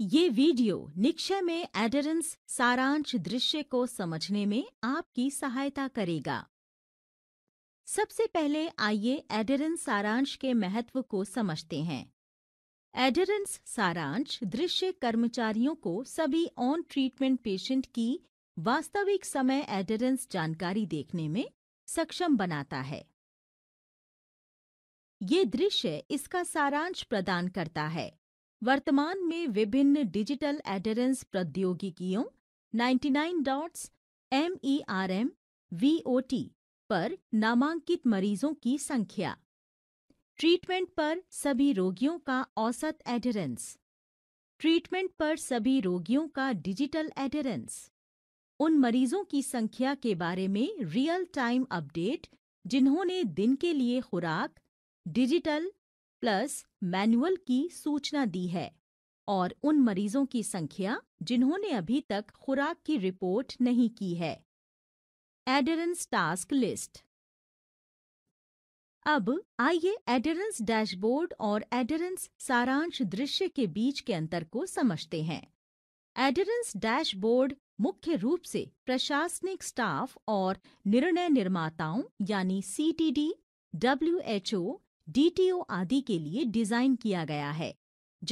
ये वीडियो निक्षय में एडरेंस सारांश दृश्य को समझने में आपकी सहायता करेगा सबसे पहले आइए एडरेंस सारांश के महत्व को समझते हैं एडरेंस सारांश दृश्य कर्मचारियों को सभी ऑन ट्रीटमेंट पेशेंट की वास्तविक समय एडरेंस जानकारी देखने में सक्षम बनाता है ये दृश्य इसका सारांश प्रदान करता है वर्तमान में विभिन्न डिजिटल एडरेंस प्रौद्योगिकियों 99 dots M E R M V O T पर नामांकित मरीजों की संख्या ट्रीटमेंट पर सभी रोगियों का औसत एडरेंस ट्रीटमेंट पर सभी रोगियों का डिजिटल एडरेंस उन मरीजों की संख्या के बारे में रियल टाइम अपडेट जिन्होंने दिन के लिए खुराक डिजिटल प्लस मैनुअल की सूचना दी है और उन मरीजों की संख्या जिन्होंने अभी तक खुराक की रिपोर्ट नहीं की है एडरेंस टास्क लिस्ट अब आइए एडरेंस डैशबोर्ड और एडरेंस सारांश दृश्य के बीच के अंतर को समझते हैं एडरेंस डैशबोर्ड मुख्य रूप से प्रशासनिक स्टाफ और निर्णय निर्माताओं यानी सीटीडी, डब्ल्यूएचओ डीटीओ आदि के लिए डिजाइन किया गया है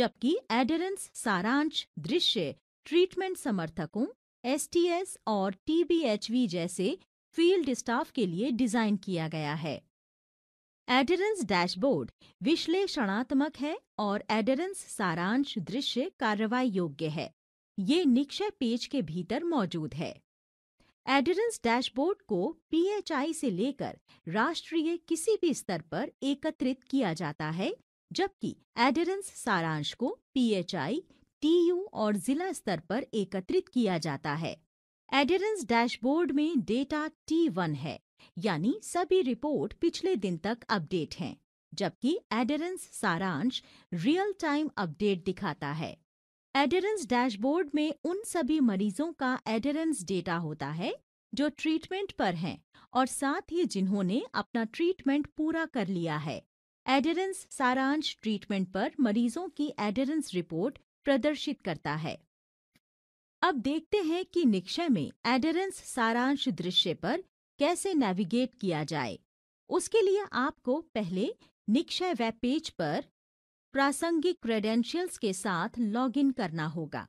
जबकि एडरेंस सारांश दृश्य ट्रीटमेंट समर्थकों एसटीएस और टीबीएचवी जैसे फील्ड स्टाफ के लिए डिजाइन किया गया है एडरेंस डैशबोर्ड विश्लेषणात्मक है और एडरेंस सारांश दृश्य कार्रवाई योग्य है ये निक्षय पेज के भीतर मौजूद है एडरेंस डैशबोर्ड को पीएचआई से लेकर राष्ट्रीय किसी भी स्तर पर एकत्रित किया जाता है जबकि एडरेंस सारांश को पीएचआई टीयू और जिला स्तर पर एकत्रित किया जाता है एडरेंस डैशबोर्ड में डेटा T1 है यानी सभी रिपोर्ट पिछले दिन तक अपडेट हैं जबकि एडरेंस सारांश रियल टाइम अपडेट दिखाता है एडरेंस डैशबोर्ड में उन सभी मरीजों का एडरेंस डेटा होता है जो ट्रीटमेंट पर हैं और साथ ही जिन्होंने अपना ट्रीटमेंट पूरा कर लिया है एडरेंस सारांश ट्रीटमेंट पर मरीजों की एडरेंस रिपोर्ट प्रदर्शित करता है अब देखते हैं कि निक्षय में एडरेंस सारांश दृश्य पर कैसे नेविगेट किया जाए उसके लिए आपको पहले निक्षय वेब पेज पर प्रासंगिक क्रेडेंशियल्स के साथ लॉगिन करना होगा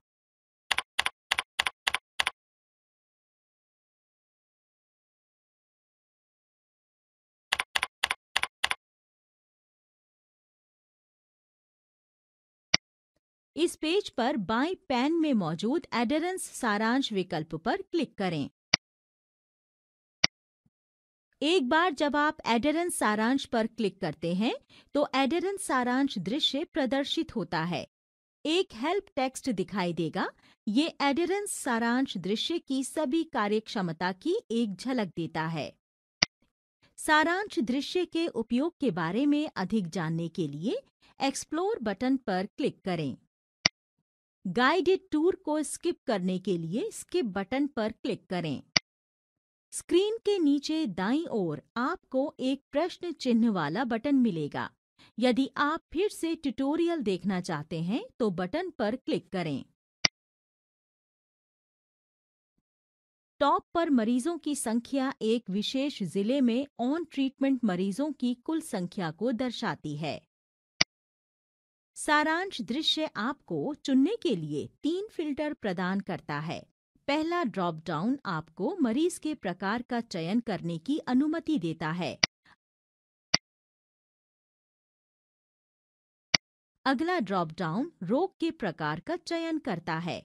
इस पेज पर बाएं पैन में मौजूद एडरेंस सारांश विकल्प पर क्लिक करें एक बार जब आप एडेरन सारांश पर क्लिक करते हैं तो एडेरन सारांश दृश्य प्रदर्शित होता है एक हेल्प टेक्स्ट दिखाई देगा ये एडेरन सारांश दृश्य की सभी कार्यक्षमता की एक झलक देता है सारांश दृश्य के उपयोग के बारे में अधिक जानने के लिए एक्सप्लोर बटन पर क्लिक करें गाइडेड टूर को स्किप करने के लिए स्किप बटन पर क्लिक करें स्क्रीन के नीचे दाईं ओर आपको एक प्रश्न चिन्ह वाला बटन मिलेगा यदि आप फिर से ट्यूटोरियल देखना चाहते हैं तो बटन पर क्लिक करें टॉप पर मरीजों की संख्या एक विशेष जिले में ऑन ट्रीटमेंट मरीजों की कुल संख्या को दर्शाती है सारांश दृश्य आपको चुनने के लिए तीन फिल्टर प्रदान करता है पहला ड्रॉप डाउन आपको मरीज के प्रकार का चयन करने की अनुमति देता है अगला ड्रॉप डाउन रोग के प्रकार का चयन करता है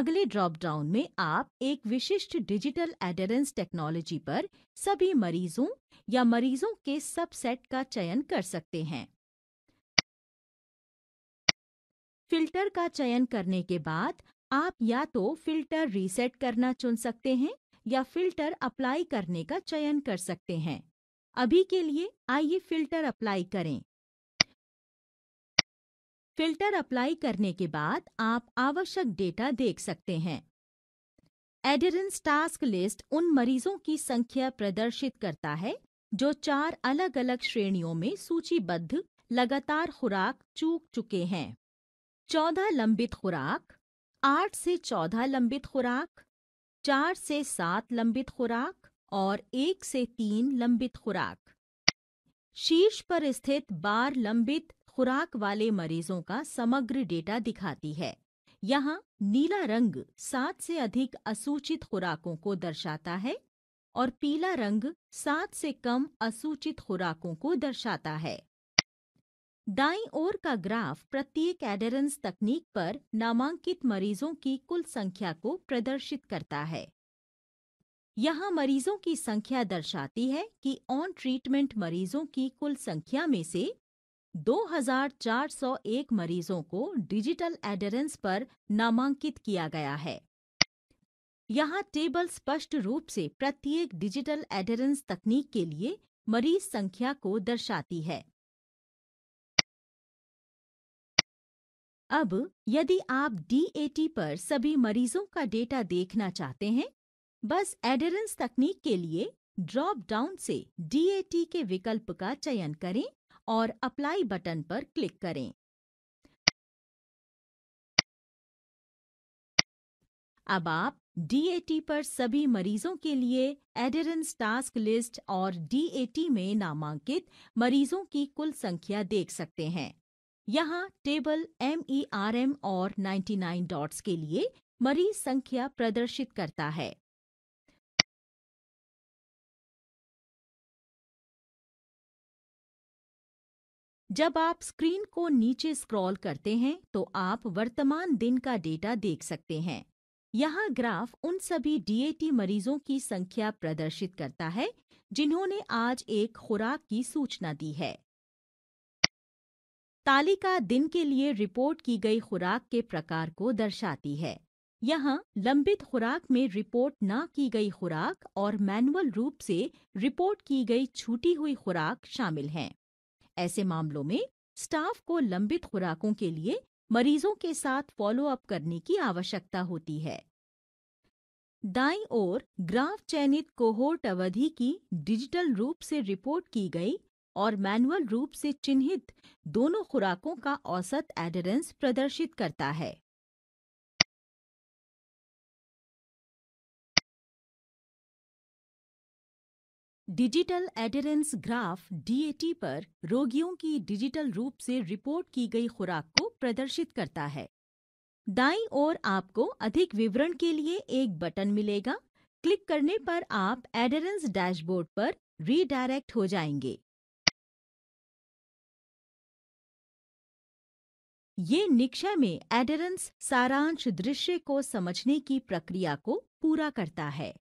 अगले ड्रॉप डाउन में आप एक विशिष्ट डिजिटल एडरेंस टेक्नोलॉजी पर सभी मरीजों या मरीजों के सबसेट का चयन कर सकते हैं फिल्टर का चयन करने के बाद आप या तो फिल्टर रीसेट करना चुन सकते हैं या फिल्टर अप्लाई करने का चयन कर सकते हैं अभी के लिए आइए फिल्टर अप्लाई करें फिल्टर अप्लाई करने के बाद आप आवश्यक डेटा देख सकते हैं एडरेंस टास्क लिस्ट उन मरीजों की संख्या प्रदर्शित करता है जो चार अलग अलग श्रेणियों में सूचीबद्ध लगातार खुराक चूक चुके हैं चौदह लंबित खुराक आठ से चौदह लंबित खुराक चार से सात लंबित खुराक और एक से तीन लंबित खुराक शीर्ष पर स्थित बार लंबित खुराक वाले मरीजों का समग्र डेटा दिखाती है यहाँ नीला रंग सात से अधिक असूचित खुराकों को दर्शाता है और पीला रंग सात से कम असूचित खुराकों को दर्शाता है दाईं ओर का ग्राफ प्रत्येक एडरेंस तकनीक पर नामांकित मरीजों की कुल संख्या को प्रदर्शित करता है यहाँ मरीजों की संख्या दर्शाती है कि ऑन ट्रीटमेंट मरीजों की कुल संख्या में से 2401 मरीजों को डिजिटल एडरेंस पर नामांकित किया गया है यहाँ टेबल स्पष्ट रूप से प्रत्येक डिजिटल एडरेंस तकनीक के लिए मरीज संख्या को दर्शाती है अब यदि आप डीएटी पर सभी मरीजों का डेटा देखना चाहते हैं बस एडरेंस तकनीक के लिए ड्रॉप डाउन से डीएटी के विकल्प का चयन करें और अप्लाई बटन पर क्लिक करें अब आप डीएटी पर सभी मरीजों के लिए एडरेंस टास्क लिस्ट और डीएटी में नामांकित मरीजों की कुल संख्या देख सकते हैं यहाँ टेबल एम e और 99 डॉट्स के लिए मरीज संख्या प्रदर्शित करता है जब आप स्क्रीन को नीचे स्क्रॉल करते हैं तो आप वर्तमान दिन का डेटा देख सकते हैं यहाँ ग्राफ उन सभी डीएटी मरीजों की संख्या प्रदर्शित करता है जिन्होंने आज एक खुराक की सूचना दी है तालिका दिन के लिए रिपोर्ट की गई खुराक के प्रकार को दर्शाती है यहाँ लंबित खुराक में रिपोर्ट न की गई खुराक और मैनुअल रूप से रिपोर्ट की गई छूटी हुई खुराक शामिल हैं ऐसे मामलों में स्टाफ को लंबित खुराकों के लिए मरीजों के साथ फॉलोअप करने की आवश्यकता होती है दाईं ओर ग्राफ चयनित कोहोर्ट अवधि की डिजिटल रूप से रिपोर्ट की गई और मैनुअल रूप से चिन्हित दोनों खुराकों का औसत एडरेंस प्रदर्शित करता है डिजिटल एडरेंस ग्राफ डीएटी पर रोगियों की डिजिटल रूप से रिपोर्ट की गई खुराक को प्रदर्शित करता है दाईं ओर आपको अधिक विवरण के लिए एक बटन मिलेगा क्लिक करने पर आप एडरेंस डैशबोर्ड पर रीडायरेक्ट हो जाएंगे ये निक्षय में एडरेंस सारांश दृश्य को समझने की प्रक्रिया को पूरा करता है